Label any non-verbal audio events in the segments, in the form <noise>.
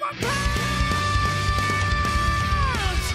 my power.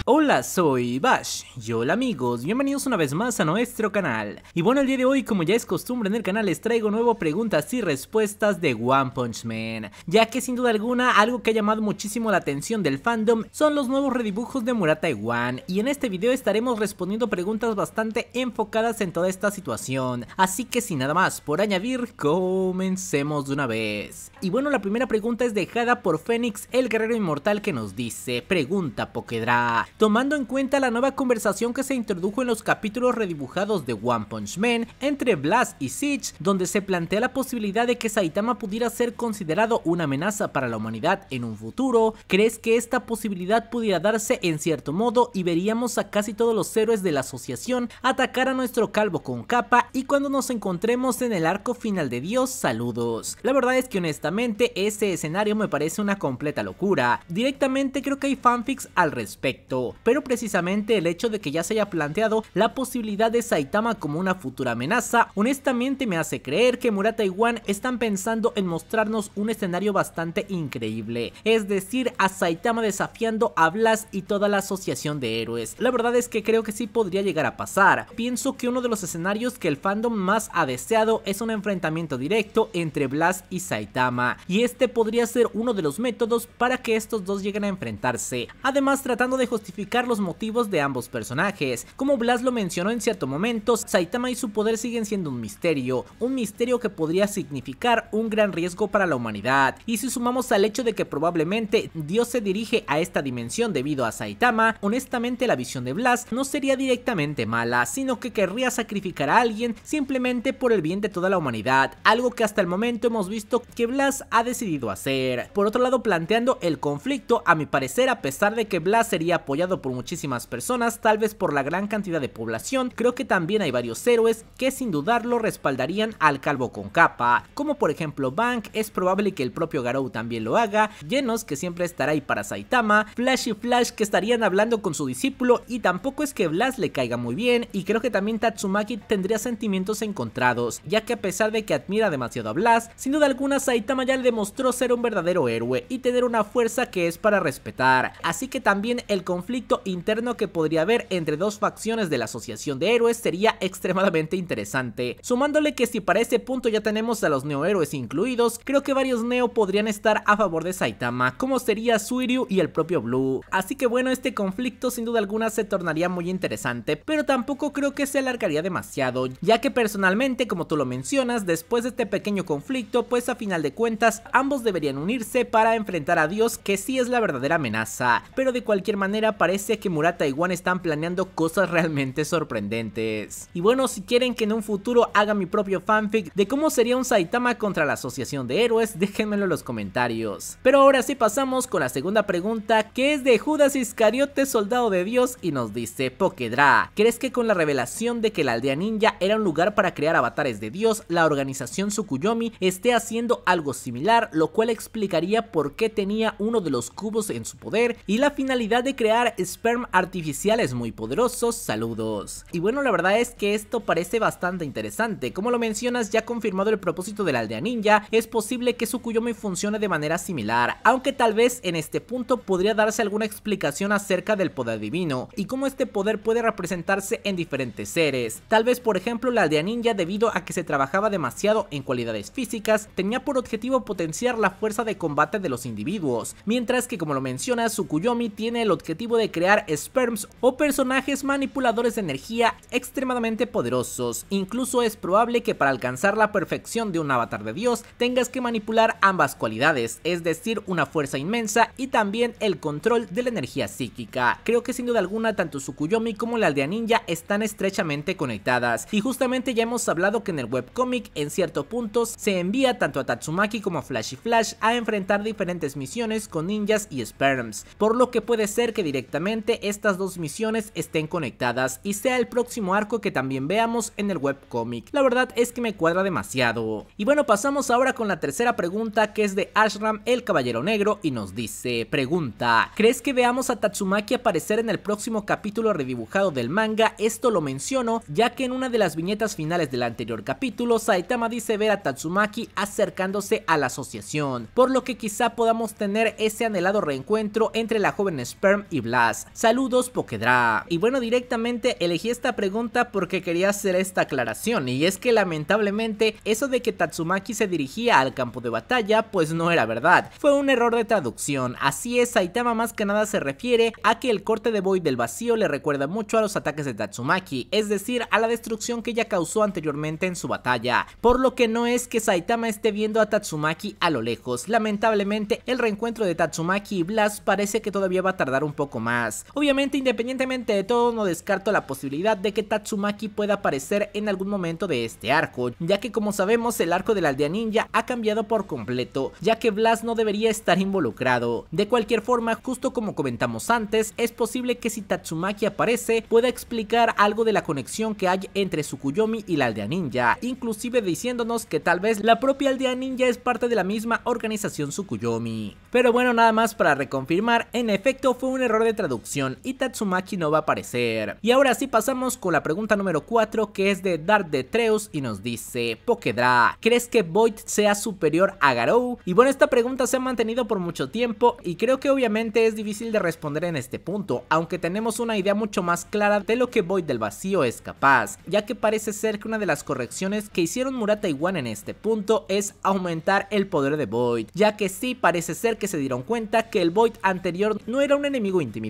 Hola, soy Bash. Y hola amigos, bienvenidos una vez más a nuestro canal. Y bueno, el día de hoy, como ya es costumbre en el canal, les traigo nuevo preguntas y respuestas de One Punch Man. Ya que sin duda alguna, algo que ha llamado muchísimo la atención del fandom son los nuevos redibujos de Murata y One. Y en este video estaremos respondiendo preguntas bastante enfocadas en toda esta situación. Así que sin nada más por añadir, comencemos de una vez. Y bueno, la primera pregunta es dejada por Fénix, el guerrero inmortal que nos dice, pregunta Pokedra, tomando en cuenta la nueva conversación que se introdujo en los capítulos redibujados de One Punch Man entre Blast y Siege, donde se plantea la posibilidad de que Saitama pudiera ser considerado una amenaza para la humanidad en un futuro, ¿crees que esta posibilidad pudiera darse en cierto modo y veríamos a casi todos los héroes de la asociación atacar a nuestro calvo con capa y cuando nos encontremos en el arco final de Dios, saludos? La verdad es que honestamente ese escenario me parece una completa locura, directamente creo que hay fanfics al respecto pero precisamente el hecho de que ya se haya planteado la posibilidad de Saitama como una futura amenaza, honestamente me hace creer que Murata y Wan están pensando en mostrarnos un escenario bastante increíble, es decir, a Saitama desafiando a Blast y toda la asociación de héroes. La verdad es que creo que sí podría llegar a pasar. Pienso que uno de los escenarios que el fandom más ha deseado es un enfrentamiento directo entre Blast y Saitama, y este podría ser uno de los métodos para que estos dos lleguen a enfrentarse. Además, tratando de justificar los motivos de ambos personajes. Como Blas lo mencionó en cierto momento, Saitama y su poder siguen siendo un misterio, un misterio que podría significar un gran riesgo para la humanidad. Y si sumamos al hecho de que probablemente Dios se dirige a esta dimensión debido a Saitama, honestamente la visión de Blas no sería directamente mala, sino que querría sacrificar a alguien simplemente por el bien de toda la humanidad, algo que hasta el momento hemos visto que Blas ha decidido hacer. Por otro lado, planteando el conflicto, a mi parecer, a pesar de que Blas sería apoyado por muchísimas personas, tal vez por la gran cantidad de población, creo que también hay varios héroes que sin dudarlo respaldarían al calvo con capa, como por ejemplo Bank, es probable que el propio Garou también lo haga, Genos que siempre estará ahí para Saitama, Flash y Flash que estarían hablando con su discípulo y tampoco es que Blas le caiga muy bien y creo que también Tatsumaki tendría sentimientos encontrados, ya que a pesar de que admira demasiado a Blas, sin duda alguna Saitama ya le demostró ser un verdadero héroe y tener una fuerza que es para respetar, así que también el conflicto interno que podría haber entre dos facciones de la Asociación de Héroes sería extremadamente interesante. Sumándole que si para ese punto ya tenemos a los neohéroes incluidos, creo que varios neo podrían estar a favor de Saitama, como sería Suiryu y el propio Blue. Así que bueno, este conflicto sin duda alguna se tornaría muy interesante, pero tampoco creo que se alargaría demasiado, ya que personalmente, como tú lo mencionas, después de este pequeño conflicto, pues a final de cuentas ambos deberían unirse para enfrentar a Dios, que sí es la verdadera amenaza. Pero de cualquier manera, para parece que Murata y Wan están planeando cosas realmente sorprendentes. Y bueno, si quieren que en un futuro haga mi propio fanfic de cómo sería un Saitama contra la Asociación de Héroes, <laughs> déjenmelo en los comentarios. Pero ahora sí pasamos con la segunda pregunta, que es de Judas Iscariote, soldado de Dios, y nos dice, Pokedra, ¿crees que con la revelación de que la aldea ninja era un lugar para crear avatares de Dios, la organización Tsukuyomi esté haciendo algo similar, lo cual explicaría por qué tenía uno de los cubos en su poder y la finalidad de crear sperm artificiales muy poderosos, saludos. Y bueno, la verdad es que esto parece bastante interesante. Como lo mencionas, ya confirmado el propósito de la aldea ninja, es posible que su Kuyomi funcione de manera similar, aunque tal vez en este punto podría darse alguna explicación acerca del poder divino y cómo este poder puede representarse en diferentes seres. Tal vez, por ejemplo, la aldea ninja, debido a que se trabajaba demasiado en cualidades físicas, tenía por objetivo potenciar la fuerza de combate de los individuos, mientras que, como lo mencionas, su Kuyomi tiene el objetivo de crear sperms o personajes manipuladores de energía extremadamente poderosos. Incluso es probable que para alcanzar la perfección de un avatar de dios tengas que manipular ambas cualidades, es decir, una fuerza inmensa y también el control de la energía psíquica. Creo que sin duda alguna tanto Sukuyomi como la aldea ninja están estrechamente conectadas y justamente ya hemos hablado que en el webcomic en ciertos puntos se envía tanto a Tatsumaki como a y Flash a enfrentar diferentes misiones con ninjas y sperms, por lo que puede ser que directamente directamente estas dos misiones estén conectadas y sea el próximo arco que también veamos en el webcomic. La verdad es que me cuadra demasiado. Y bueno, pasamos ahora con la tercera pregunta que es de Ashram el Caballero Negro y nos dice, pregunta, ¿crees que veamos a Tatsumaki aparecer en el próximo capítulo redibujado del manga? Esto lo menciono ya que en una de las viñetas finales del anterior capítulo, Saitama dice ver a Tatsumaki acercándose a la asociación, por lo que quizá podamos tener ese anhelado reencuentro entre la joven Sperm y Black Saludos Pokedra. Y bueno, directamente elegí esta pregunta porque quería hacer esta aclaración y es que lamentablemente eso de que Tatsumaki se dirigía al campo de batalla pues no era verdad. Fue un error de traducción. Así es, Saitama más que nada se refiere a que el corte de Void del vacío le recuerda mucho a los ataques de Tatsumaki, es decir, a la destrucción que ella causó anteriormente en su batalla. Por lo que no es que Saitama esté viendo a Tatsumaki a lo lejos. Lamentablemente el reencuentro de Tatsumaki y Blast parece que todavía va a tardar un poco más Obviamente, independientemente de todo, no descarto la posibilidad de que Tatsumaki pueda aparecer en algún momento de este arco, ya que como sabemos el arco de la aldea ninja ha cambiado por completo, ya que Blas no debería estar involucrado. De cualquier forma, justo como comentamos antes, es posible que si Tatsumaki aparece, pueda explicar algo de la conexión que hay entre Sukuyomi y la aldea ninja, inclusive diciéndonos que tal vez la propia aldea ninja es parte de la misma organización Sukuyomi. Pero bueno, nada más para reconfirmar, en efecto fue un error de traducción y Tatsumaki no va a aparecer. Y ahora sí pasamos con la pregunta número 4 que es de Dark de Treus y nos dice, Pokedra, ¿crees que Void sea superior a Garou? Y bueno, esta pregunta se ha mantenido por mucho tiempo y creo que obviamente es difícil de responder en este punto, aunque tenemos una idea mucho más clara de lo que Void del vacío es capaz, ya que parece ser que una de las correcciones que hicieron Murata y Wan en este punto es aumentar el poder de Void, ya que sí parece ser que se dieron cuenta que el Void anterior no era un enemigo íntimo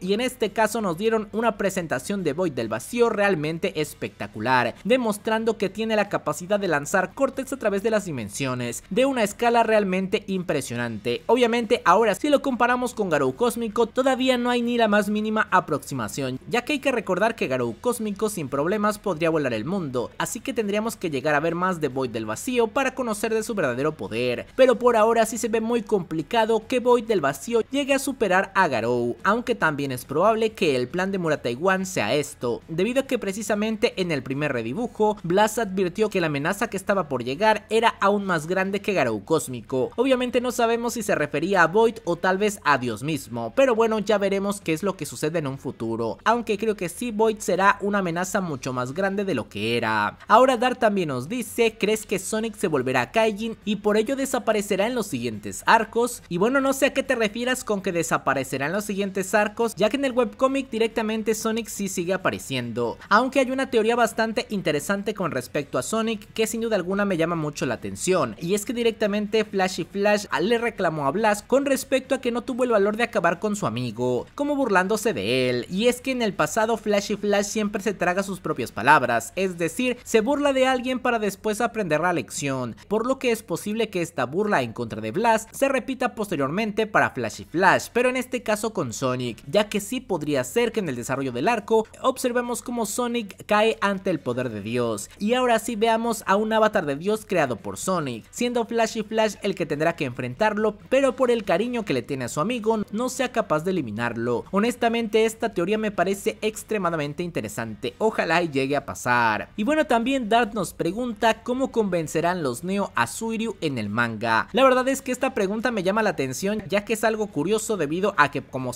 y en este caso nos dieron una presentación de Void del vacío realmente espectacular, demostrando que tiene la capacidad de lanzar cortes a través de las dimensiones, de una escala realmente impresionante. Obviamente ahora si lo comparamos con Garou Cósmico todavía no hay ni la más mínima aproximación, ya que hay que recordar que Garou Cósmico sin problemas podría volar el mundo, así que tendríamos que llegar a ver más de Void del vacío para conocer de su verdadero poder, pero por ahora sí se ve muy complicado que Void del vacío llegue a superar a Garou, aunque también es probable que el plan de Murataiwan sea esto, debido a que precisamente en el primer redibujo, Blast advirtió que la amenaza que estaba por llegar era aún más grande que Garou Cósmico. Obviamente no sabemos si se refería a Void o tal vez a Dios mismo, pero bueno, ya veremos qué es lo que sucede en un futuro, aunque creo que sí Void será una amenaza mucho más grande de lo que era. Ahora Dar también nos dice, ¿crees que Sonic se volverá Kaijin y por ello desaparecerá en los siguientes arcos? Y bueno, no sé a qué te refieras con que desaparecerá en los siguientes arcos, ya que en el webcomic directamente Sonic sí sigue apareciendo. Aunque hay una teoría bastante interesante con respecto a Sonic que sin duda alguna me llama mucho la atención, y es que directamente Flash y Flash le reclamó a Blast con respecto a que no tuvo el valor de acabar con su amigo, como burlándose de él, y es que en el pasado Flash y Flash siempre se traga sus propias palabras, es decir, se burla de alguien para después aprender la lección, por lo que es posible que esta burla en contra de Blast se repita posteriormente para Flash y Flash, pero en este caso con Sonic, ya que sí podría ser que en el desarrollo del arco observemos cómo Sonic cae ante el poder de Dios, y ahora sí veamos a un avatar de Dios creado por Sonic, siendo Flash y Flash el que tendrá que enfrentarlo, pero por el cariño que le tiene a su amigo no sea capaz de eliminarlo. Honestamente esta teoría me parece extremadamente interesante, ojalá llegue a pasar. Y bueno también Dart nos pregunta cómo convencerán los Neo a Suiryu en el manga. La verdad es que esta pregunta me llama la atención ya que es algo curioso debido a que como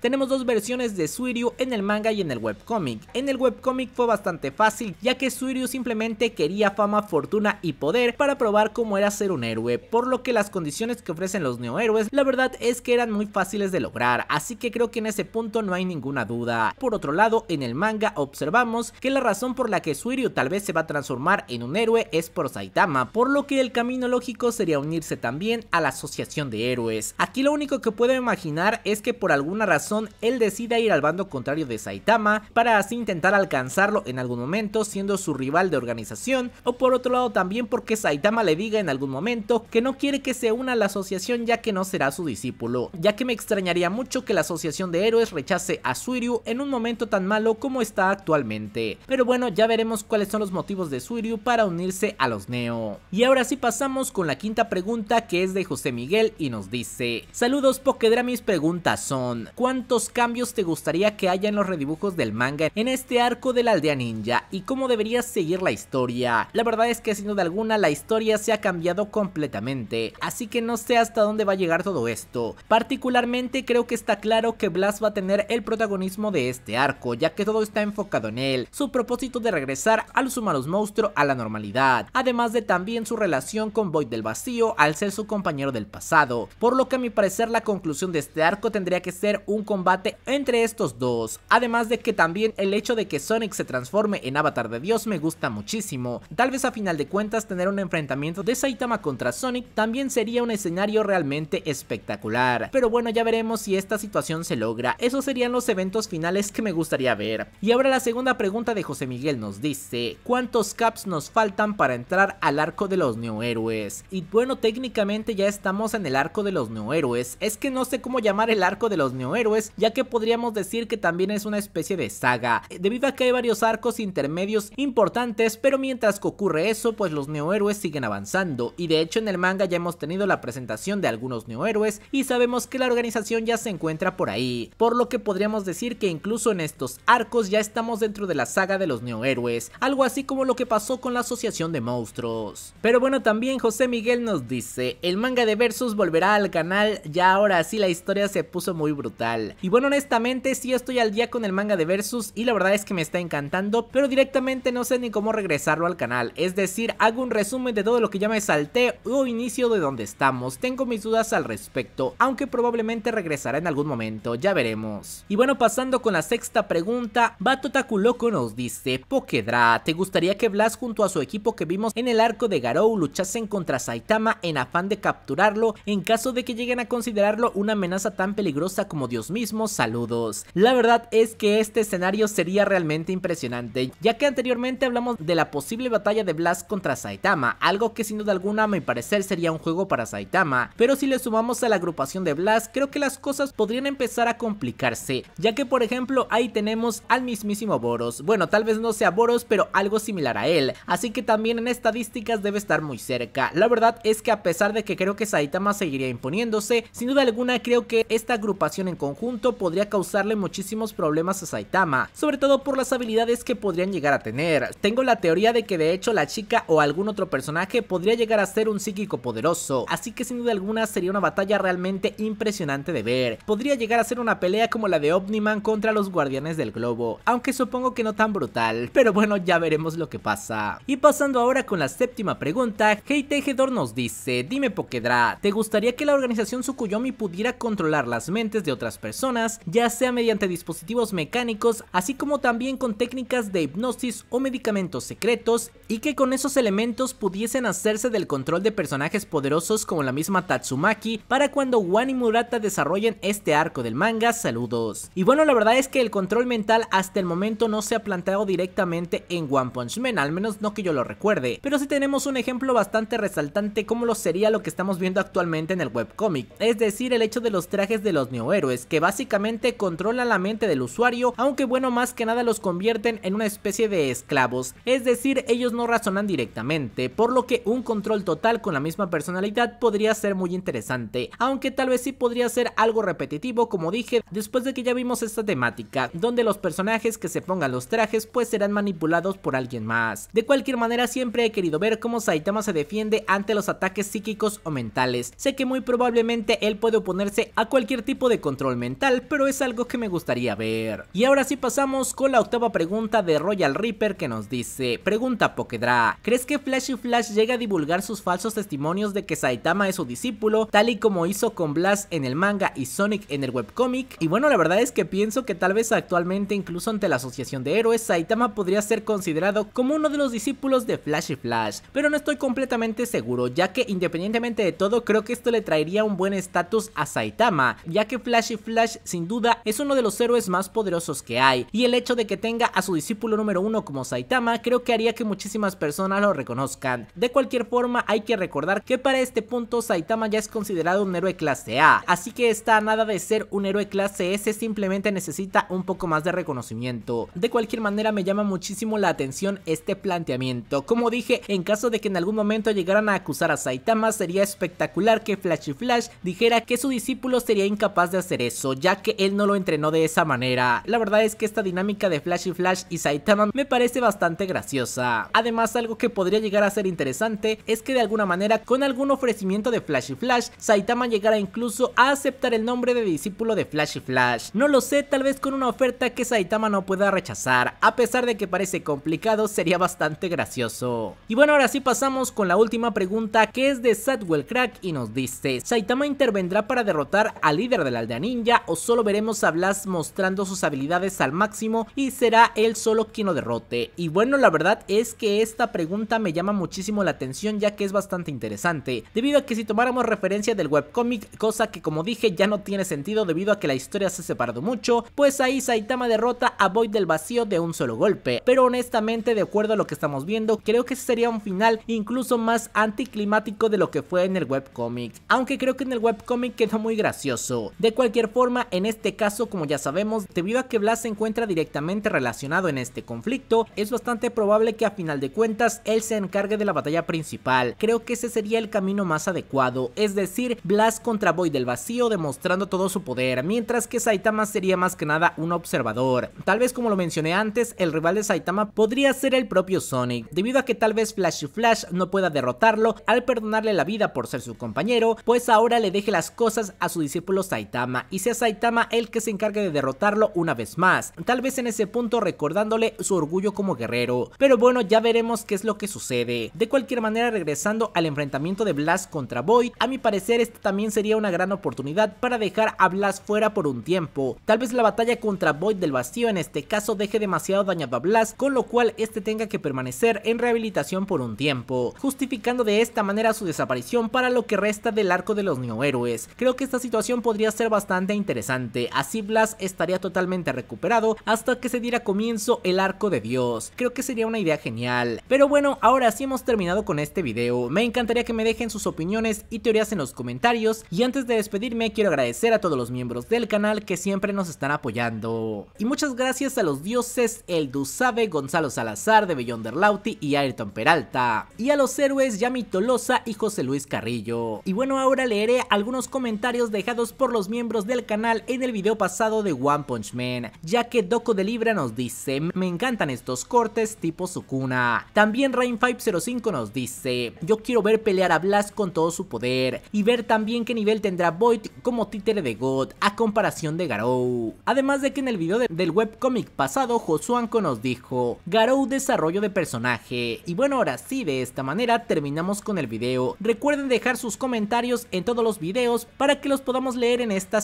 tenemos dos versiones de Suiryu en el manga y en el webcomic. En el webcomic fue bastante fácil, ya que Suiryu simplemente quería fama, fortuna y poder para probar cómo era ser un héroe, por lo que las condiciones que ofrecen los neohéroes, la verdad es que eran muy fáciles de lograr, así que creo que en ese punto no hay ninguna duda. Por otro lado, en el manga observamos que la razón por la que Suiryu tal vez se va a transformar en un héroe es por Saitama, por lo que el camino lógico sería unirse también a la asociación de héroes. Aquí lo único que puedo imaginar es que por algún una razón él decida ir al bando contrario de Saitama para así intentar alcanzarlo en algún momento siendo su rival de organización o por otro lado también porque Saitama le diga en algún momento que no quiere que se una a la asociación ya que no será su discípulo, ya que me extrañaría mucho que la asociación de héroes rechace a Suiryu en un momento tan malo como está actualmente, pero bueno ya veremos cuáles son los motivos de Suiryu para unirse a los Neo. Y ahora sí pasamos con la quinta pregunta que es de José Miguel y nos dice, saludos mis preguntas son, ¿Cuántos cambios te gustaría que haya en los redibujos del manga en este arco de la aldea ninja? ¿Y cómo deberías seguir la historia? La verdad es que sin duda alguna la historia se ha cambiado completamente, así que no sé hasta dónde va a llegar todo esto. Particularmente creo que está claro que Blast va a tener el protagonismo de este arco, ya que todo está enfocado en él, su propósito de regresar a los humanos monstruos a la normalidad, además de también su relación con Void del Vacío al ser su compañero del pasado, por lo que a mi parecer la conclusión de este arco tendría que ser un combate entre estos dos, además de que también el hecho de que Sonic se transforme en avatar de Dios me gusta muchísimo, tal vez a final de cuentas tener un enfrentamiento de Saitama contra Sonic también sería un escenario realmente espectacular, pero bueno ya veremos si esta situación se logra, esos serían los eventos finales que me gustaría ver. Y ahora la segunda pregunta de José Miguel nos dice, ¿cuántos caps nos faltan para entrar al arco de los New Héroes? Y bueno técnicamente ya estamos en el arco de los New Héroes, es que no sé cómo llamar el arco de los New Héroes, ya que podríamos decir que también es una especie de saga, eh, debido a que hay varios arcos intermedios importantes, pero mientras que ocurre eso, pues los neohéroes siguen avanzando, y de hecho en el manga ya hemos tenido la presentación de algunos neohéroes, y sabemos que la organización ya se encuentra por ahí, por lo que podríamos decir que incluso en estos arcos ya estamos dentro de la saga de los neohéroes, algo así como lo que pasó con la asociación de monstruos. Pero bueno, también José Miguel nos dice, el manga de Versus volverá al canal, ya ahora sí la historia se puso muy brutal y bueno, honestamente, sí estoy al día con el manga de Versus y la verdad es que me está encantando, pero directamente no sé ni cómo regresarlo al canal. Es decir, hago un resumen de todo lo que ya me salté o inicio de donde estamos. Tengo mis dudas al respecto, aunque probablemente regresará en algún momento, ya veremos. Y bueno, pasando con la sexta pregunta, Bato Takuloko nos dice, Pokedra, ¿te gustaría que Blas junto a su equipo que vimos en el arco de Garou luchasen contra Saitama en afán de capturarlo en caso de que lleguen a considerarlo una amenaza tan peligrosa como Dios mismo, saludos. La verdad es que este escenario sería realmente impresionante, ya que anteriormente hablamos de la posible batalla de Blast contra Saitama, algo que sin duda alguna a mi parecer sería un juego para Saitama, pero si le sumamos a la agrupación de Blast, creo que las cosas podrían empezar a complicarse, ya que por ejemplo ahí tenemos al mismísimo Boros, bueno tal vez no sea Boros, pero algo similar a él, así que también en estadísticas debe estar muy cerca, la verdad es que a pesar de que creo que Saitama seguiría imponiéndose, sin duda alguna creo que esta agrupación conjunto podría causarle muchísimos problemas a Saitama, sobre todo por las habilidades que podrían llegar a tener. Tengo la teoría de que de hecho la chica o algún otro personaje podría llegar a ser un psíquico poderoso, así que sin duda alguna sería una batalla realmente impresionante de ver. Podría llegar a ser una pelea como la de Omniman contra los Guardianes del Globo, aunque supongo que no tan brutal, pero bueno ya veremos lo que pasa. Y pasando ahora con la séptima pregunta, Hey Tejedor nos dice, dime Pokedra, ¿te gustaría que la organización Sukuyomi pudiera controlar las mentes de otras personas, ya sea mediante dispositivos mecánicos, así como también con técnicas de hipnosis o medicamentos secretos, y que con esos elementos pudiesen hacerse del control de personajes poderosos como la misma Tatsumaki para cuando Wan y Murata desarrollen este arco del manga, saludos. Y bueno, la verdad es que el control mental hasta el momento no se ha planteado directamente en One Punch Man, al menos no que yo lo recuerde, pero sí tenemos un ejemplo bastante resaltante como lo sería lo que estamos viendo actualmente en el webcomic, es decir, el hecho de los trajes de los Neo que básicamente controlan la mente del usuario, aunque bueno más que nada los convierten en una especie de esclavos, es decir, ellos no razonan directamente, por lo que un control total con la misma personalidad podría ser muy interesante, aunque tal vez sí podría ser algo repetitivo como dije después de que ya vimos esta temática, donde los personajes que se pongan los trajes pues serán manipulados por alguien más. De cualquier manera siempre he querido ver cómo Saitama se defiende ante los ataques psíquicos o mentales, sé que muy probablemente él puede oponerse a cualquier tipo de control control mental, pero es algo que me gustaría ver. Y ahora sí pasamos con la octava pregunta de Royal Reaper que nos dice, pregunta Pokedra, ¿crees que Flash y Flash llega a divulgar sus falsos testimonios de que Saitama es su discípulo, tal y como hizo con Blast en el manga y Sonic en el webcomic? Y bueno, la verdad es que pienso que tal vez actualmente incluso ante la Asociación de Héroes, Saitama podría ser considerado como uno de los discípulos de Flash y Flash, pero no estoy completamente seguro, ya que independientemente de todo, creo que esto le traería un buen estatus a Saitama, ya que Flash y Flash sin duda es uno de los héroes más poderosos que hay y el hecho de que tenga a su discípulo número uno como Saitama creo que haría que muchísimas personas lo reconozcan. De cualquier forma hay que recordar que para este punto Saitama ya es considerado un héroe clase A, así que está nada de ser un héroe clase S simplemente necesita un poco más de reconocimiento. De cualquier manera me llama muchísimo la atención este planteamiento, como dije en caso de que en algún momento llegaran a acusar a Saitama sería espectacular que Flash y Flash dijera que su discípulo sería incapaz de hacer eso, ya que él no lo entrenó de esa manera. La verdad es que esta dinámica de Flash y Flash y Saitama me parece bastante graciosa. Además, algo que podría llegar a ser interesante es que de alguna manera, con algún ofrecimiento de Flash y Flash, Saitama llegara incluso a aceptar el nombre de discípulo de Flash y Flash. No lo sé, tal vez con una oferta que Saitama no pueda rechazar, a pesar de que parece complicado, sería bastante gracioso. Y bueno, ahora sí pasamos con la última pregunta que es de Sadwell Crack y nos dice, ¿Saitama intervendrá para derrotar al líder de la ninja o solo veremos a Blast mostrando sus habilidades al máximo y será él solo quien lo derrote. Y bueno, la verdad es que esta pregunta me llama muchísimo la atención ya que es bastante interesante, debido a que si tomáramos referencia del webcomic, cosa que como dije ya no tiene sentido debido a que la historia se ha separado mucho, pues ahí Saitama derrota a Void del vacío de un solo golpe. Pero honestamente, de acuerdo a lo que estamos viendo, creo que sería un final incluso más anticlimático de lo que fue en el webcomic, aunque creo que en el webcomic quedó muy gracioso. De cualquier forma, en este caso, como ya sabemos, debido a que Blas se encuentra directamente relacionado en este conflicto, es bastante probable que a final de cuentas él se encargue de la batalla principal. Creo que ese sería el camino más adecuado, es decir, Blast contra Boy del vacío demostrando todo su poder, mientras que Saitama sería más que nada un observador. Tal vez como lo mencioné antes, el rival de Saitama podría ser el propio Sonic, debido a que tal vez Flash Flash no pueda derrotarlo al perdonarle la vida por ser su compañero, pues ahora le deje las cosas a su discípulo Saitama y sea Saitama el que se encargue de derrotarlo una vez más, tal vez en ese punto recordándole su orgullo como guerrero, pero bueno ya veremos qué es lo que sucede. De cualquier manera regresando al enfrentamiento de Blast contra Void, a mi parecer esta también sería una gran oportunidad para dejar a Blast fuera por un tiempo, tal vez la batalla contra Void del Vacío en este caso deje demasiado dañado a Blast, con lo cual este tenga que permanecer en rehabilitación por un tiempo, justificando de esta manera su desaparición para lo que resta del arco de los neohéroes. Creo que esta situación podría ser bastante interesante, así Blas estaría totalmente recuperado hasta que se diera comienzo el arco de Dios, creo que sería una idea genial. Pero bueno, ahora sí hemos terminado con este video, me encantaría que me dejen sus opiniones y teorías en los comentarios y antes de despedirme quiero agradecer a todos los miembros del canal que siempre nos están apoyando. Y muchas gracias a los dioses El Sabe, Gonzalo Salazar, de Beyonder Lauti y Ayrton Peralta. Y a los héroes Yami Tolosa y José Luis Carrillo. Y bueno, ahora leeré algunos comentarios dejados por los miembros del canal en el video pasado de One Punch Man, ya que Doco de Libra nos dice, me encantan estos cortes tipo Sukuna. También Rain505 nos dice, yo quiero ver pelear a Blast con todo su poder y ver también qué nivel tendrá Void como títere de God a comparación de Garou. Además de que en el video del webcomic pasado Josuanko nos dijo, Garou desarrollo de personaje. Y bueno ahora sí, de esta manera terminamos con el video. Recuerden dejar sus comentarios en todos los videos para que los podamos leer en estas